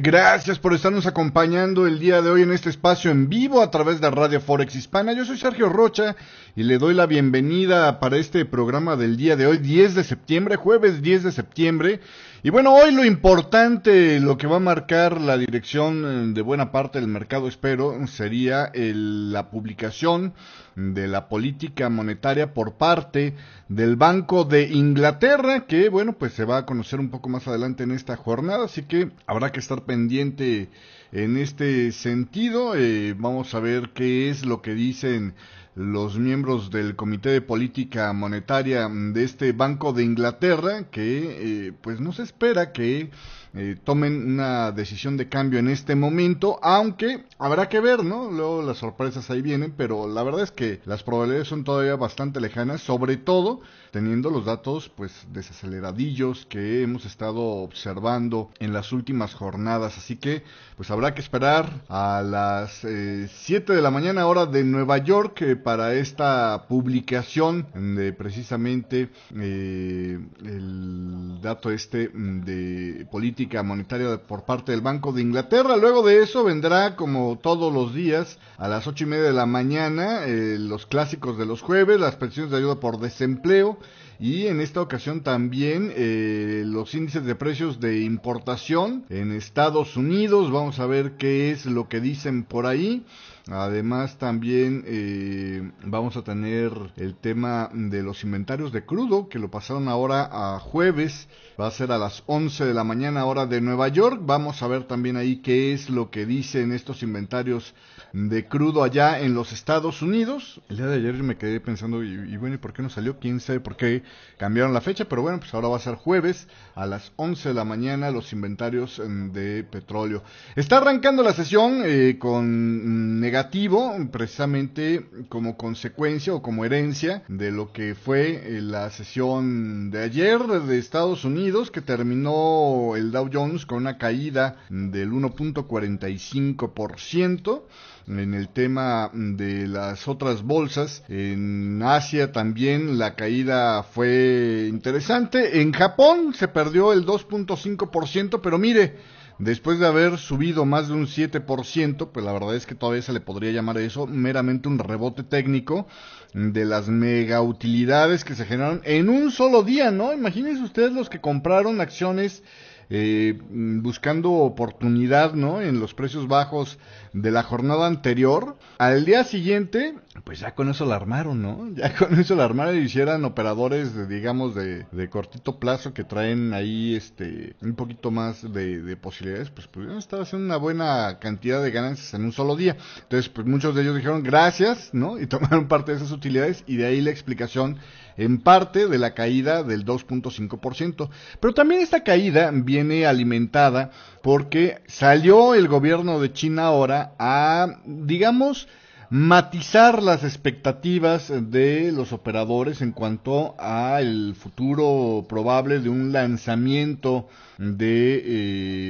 Gracias por estarnos acompañando el día de hoy en este espacio en vivo a través de Radio Forex Hispana. Yo soy Sergio Rocha y le doy la bienvenida para este programa del día de hoy, 10 de septiembre, jueves 10 de septiembre. Y bueno, hoy lo importante, lo que va a marcar la dirección eh, de buena parte del mercado, espero, sería la publicación de la política monetaria por parte del Banco de Inglaterra, que bueno, pues se va a conocer un poco más adelante en esta jornada, así que habrá que estar pendiente en este sentido. Eh, vamos a ver qué es lo que dicen los miembros del Comité de Política Monetaria de este Banco de Inglaterra, que eh, pues no se espera que eh, tomen una decisión de cambio en este momento, aunque habrá que ver, ¿no? Luego las sorpresas ahí vienen, pero la verdad es que las probabilidades son todavía bastante lejanas, sobre todo teniendo los datos pues desaceleradillos que hemos estado observando en las últimas jornadas, así que pues habrá que esperar a las 7 eh, de la mañana hora de Nueva York eh, para esta publicación de precisamente el dato este de política monetaria por parte del Banco de Inglaterra. Luego de eso vendrá, como todos los días, a las ocho y media de la mañana, eh, los clásicos de los jueves, las pensiones de ayuda por desempleo y en esta ocasión también eh, los índices de precios de importación en Estados Unidos. Vamos a ver qué es lo que dicen por ahí. Además también eh, vamos a tener el tema de los inventarios de crudo que lo pasaron ahora a jueves. Va a ser a las 11 de la mañana hora de Nueva York. Vamos a ver también ahí qué es lo que dicen estos inventarios de crudo allá en los Estados Unidos. El día de ayer me quedé pensando, y, y bueno, ¿y por qué no salió? ¿Quién sabe por qué Cambiaron la fecha, pero bueno, pues ahora va a ser jueves a las 11 de la mañana los inventarios mm, de petróleo. Está arrancando la sesión eh, con mm, negativo, precisamente como consecuencia o como herencia de lo que fue eh, la sesión de ayer de Estados Unidos, que terminó el Dow Jones con una caída del 1.45% en el tema de las otras bolsas. En Asia también la caída fue interesante. En Japón se perdió el 2.5%, pero mire, después de haber subido más de un 7%, pues la verdad es que todavía se le podría llamar eso meramente un rebote técnico de las mega utilidades que se generaron en un solo día, ¿no? Imagínense ustedes los que compraron acciones eh, buscando oportunidad, ¿no? En los precios bajos de la jornada anterior. Al día siguiente, pues ya con eso la armaron, ¿no? Ya con eso la armaron y hicieran operadores, de, digamos, de, cortito plazo que traen ahí este un poquito más de, posibilidades, pues pudieron estar haciendo una buena cantidad de ganancias en un solo día. Entonces, pues muchos de ellos dijeron gracias, ¿no? Y tomaron parte de esas utilidades y de ahí la explicación en parte de la caída del 2.5%. Pero también esta caída viene alimentada porque salió el gobierno de China ahora a, digamos, matizar las expectativas de los operadores en cuanto al futuro probable de un lanzamiento de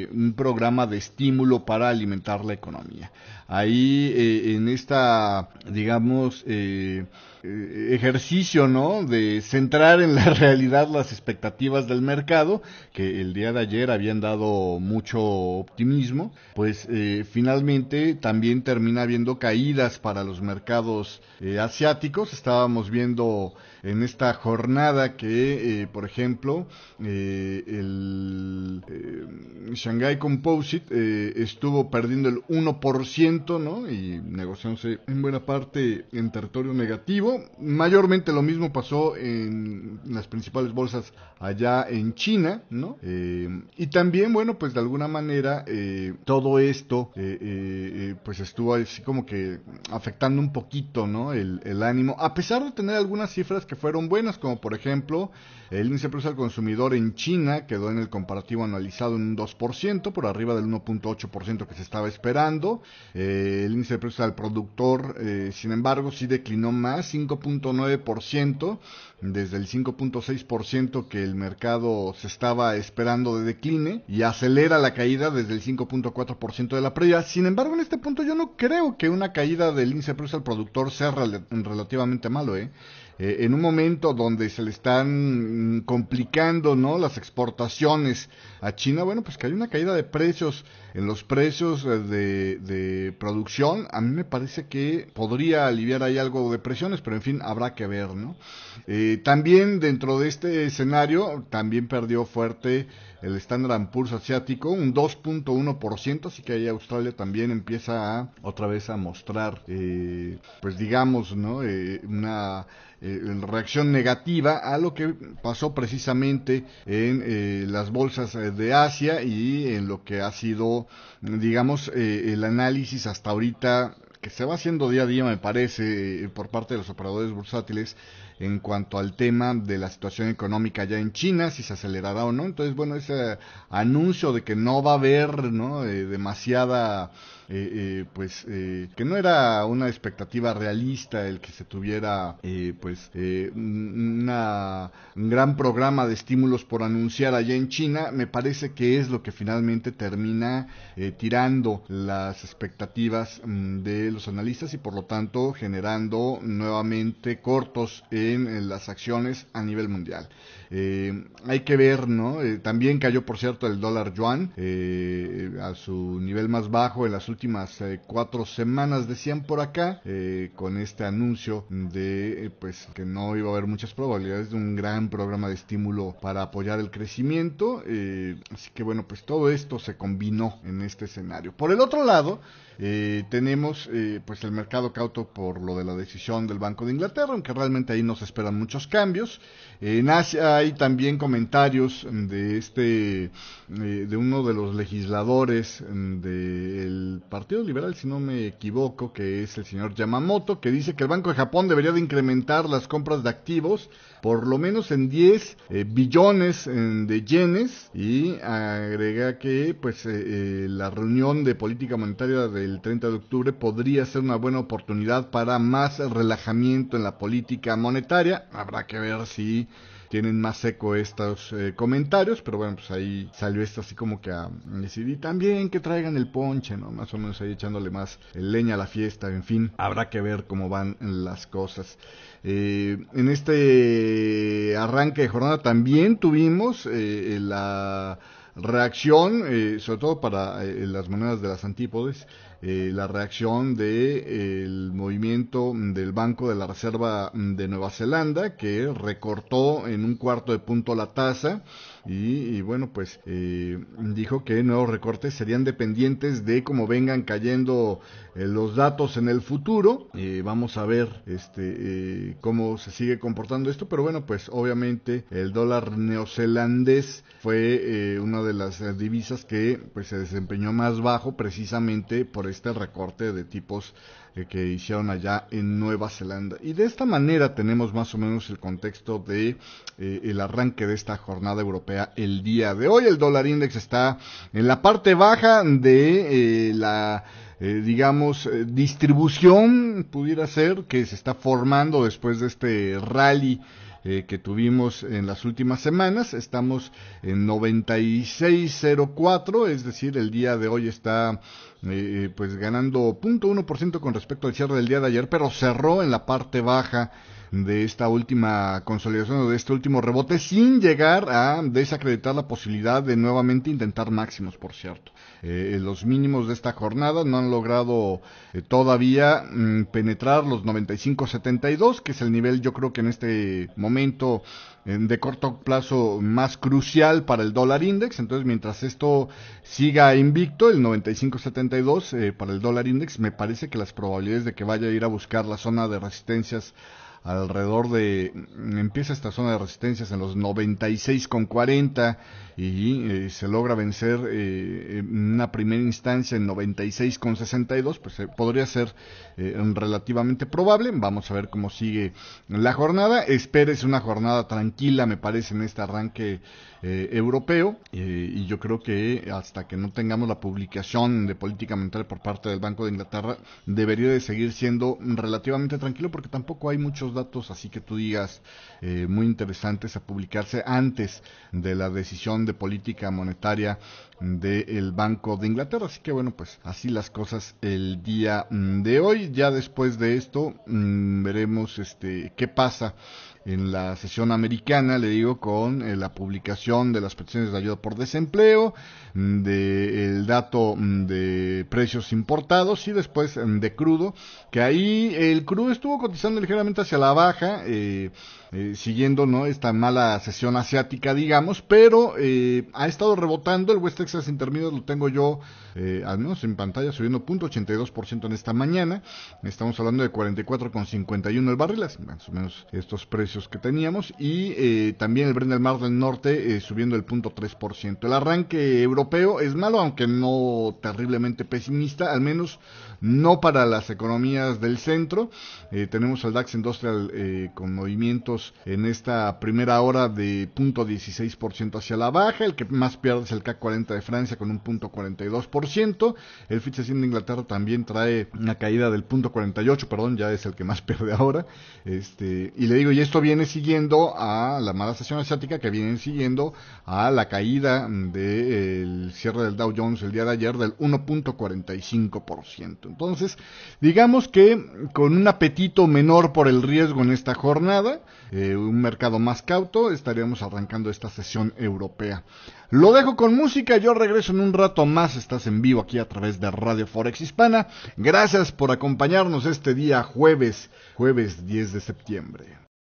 eh, un programa de estímulo para alimentar la economía ahí eh, en esta, digamos, eh, eh, ejercicio, ¿no? De centrar en la realidad las expectativas del mercado, que el día de ayer habían dado mucho optimismo, pues finalmente también termina habiendo caídas para los mercados asiáticos. Estábamos viendo en esta jornada que, por ejemplo, el Shanghai Composite eh, estuvo perdiendo el 1%, ¿no? Y negociándose en buena parte en territorio negativo. Mayormente lo mismo pasó en las principales bolsas allá en China, ¿no? Eh, y también, bueno, pues de alguna manera eh, todo esto, eh, pues estuvo así como que afectando un poquito, ¿no? El, ánimo, a pesar de tener algunas cifras que fueron buenas, como por ejemplo el índice de precios al consumidor en China quedó en el comparativo anualizado en un 2%, por arriba del 1.8% que se estaba esperando. Eh, el índice de precios al productor, eh, sin embargo, sí declinó más, 5.9%, desde el 5.6% que el mercado se estaba esperando de decline, y acelera la caída desde el 5.4% de la previa. Sin embargo, en este punto yo no creo que una caída del índice de precios al productor sea relativamente malo, ¿eh? Eh, en un momento donde se le están mm, complicando ¿no? las exportaciones a China, bueno, pues que hay una caída de precios en los precios eh, de producción, a mí me parece que podría aliviar ahí algo de presiones, pero en fin, habrá que ver, ¿no? Eh, también dentro de este escenario, también perdió fuerte el Standard Poor's asiático, un 2.1%, así que ahí Australia también empieza a, otra vez a mostrar, eh, pues digamos, ¿no? Eh, una reacción negativa a lo que pasó precisamente en las bolsas de Asia y en lo que ha sido, digamos, el análisis hasta ahorita que se va haciendo día a día, me parece, eh, por parte de los operadores bursátiles, en cuanto al tema de la situación económica ya en China, si se acelerará o no. Entonces, bueno, ese anuncio de que no va a haber ¿no? Eh, demasiada, eh, eh, pues, que no era una expectativa realista el que se tuviera, pues, una, un gran programa de estímulos por anunciar allá en China, me parece que es lo que finalmente termina tirando las expectativas mm, de los analistas y por lo tanto generando nuevamente cortos en las acciones a nivel mundial. Eh, hay que ver, ¿no? Eh, también cayó, por cierto, el dólar yuan eh, a su nivel más bajo en las últimas cuatro semanas, decían por acá, con este anuncio de pues que no iba a haber muchas probabilidades de un gran programa de estímulo para apoyar el crecimiento. así que bueno, pues todo esto se combinó en este escenario. Por el otro lado, tenemos pues el mercado cauto por lo de la decisión del Banco de Inglaterra, aunque realmente ahí no nos esperan muchos cambios. En Asia hay también comentarios de este, eh, de uno de los legisladores del Partido Liberal, si no me equivoco, que es el señor Yamamoto, que dice que el Banco de Japón debería de incrementar las compras de activos por lo menos en 10 eh, billones eh, de yenes y agrega que pues la reunión de política monetaria del 30 de octubre podría ser una buena oportunidad para más relajamiento en la política monetaria Habrá que ver si tienen más eco estos eh, comentarios, pero bueno, pues ahí salió esto así como que a también que traigan el ponche, ¿no? Más o menos ahí echándole más eh, leña a la fiesta, en fin, habrá que ver cómo van las cosas. Eh, en este arranque de jornada también tuvimos la reacción, sobre todo para las monedas de las antípodes, eh, la reacción del de, eh, El movimiento del Banco de la Reserva de Nueva Zelanda, que recortó en un cuarto de punto la tasa y, bueno, pues eh, dijo que nuevos recortes serían dependientes de cómo vengan cayendo los datos en el futuro. vamos a ver este, cómo se sigue comportando esto, pero bueno, pues obviamente el dólar neozelandés fue una de las divisas que pues, se desempeñó más bajo precisamente por este el recorte de tipos eh, que hicieron allá en Nueva Zelanda. Y de esta manera tenemos más o menos el contexto de eh, el arranque de esta jornada europea el día de hoy. El dólar index está en la parte baja de eh, la digamos, distribución pudiera ser que se está formando después de este rally eh, que tuvimos en las últimas semanas. Estamos en 96.04, es decir, el día de hoy está eh, eh pues ganando 0.1% con respecto al cierre del día de ayer, pero cerró en la parte baja de esta última consolidación o de este último rebote sin llegar a desacreditar la posibilidad de nuevamente intentar máximos, por cierto. Eh, los mínimos de esta jornada no han logrado eh, todavía mm, penetrar los 95.72 que es el nivel yo creo que en este momento eh, de corto plazo más crucial para el dólar index. Entonces, mientras esto siga invicto, el 95.72 para el dólar index, me parece que las probabilidades de que vaya a ir a buscar la zona de resistencias alrededor de, mm, empieza esta zona de resistencias en los 96,40 y eh, se logra vencer eh, en una primera instancia en 96,62, pues eh, podría ser relativamente probable. Vamos a ver cómo sigue la jornada. Espérese una jornada tranquila, me parece, en este arranque europeo y yo creo que hasta que no tengamos la publicación de política monetaria por parte del Banco de Inglaterra, debería de seguir siendo relativamente tranquilo porque tampoco hay muchos datos así que tú digas eh, muy interesantes a publicarse antes de la decisión de política monetaria del Banco de Inglaterra. Así que bueno, pues así las cosas el día mm, de hoy. Ya después de esto mm, veremos este qué pasa en la sesión americana, le digo, con eh, la publicación de las peticiones de ayuda por desempleo, mm, del dato mm, de precios importados y después mm, de crudo, que ahí el crudo estuvo cotizando ligeramente hacia la baja, eh, eh, siguiendo no esta mala sesión asiática, digamos, pero ha estado rebotando el West Texas Intermediate lo tengo yo al menos en pantalla subiendo 0.82% en esta mañana, estamos hablando de 44,51 el barril, más o menos estos precios que teníamos y eh, también el Brent del Mar del Norte eh, subiendo el punto 3%, El arranque europeo es malo, aunque no terriblemente pesimista, al menos no para las economías del centro. Eh, tenemos al DAX Industrial con movimientos en esta primera hora de punto 16% hacia la baja, el que más pierde es el CAC 40 de Francia con un punto 42% el Fitch de Inglaterra también trae una caída del punto 48, perdón, ya es el que más pierde ahora. Este, y le digo, y esto viene siguiendo a la mala sesión asiática, que viene siguiendo a la caída del cierre del Dow Jones el día de ayer del 1.45%. Entonces, digamos que con un apetito menor por el riesgo en esta jornada, eh, un mercado más cauto, estaríamos arrancando esta sesión europea. Lo dejo con música, yo regreso en un rato más, estás en vivo aquí a través de Radio Forex Hispana. Gracias por acompañarnos este día jueves, jueves 10 de septiembre.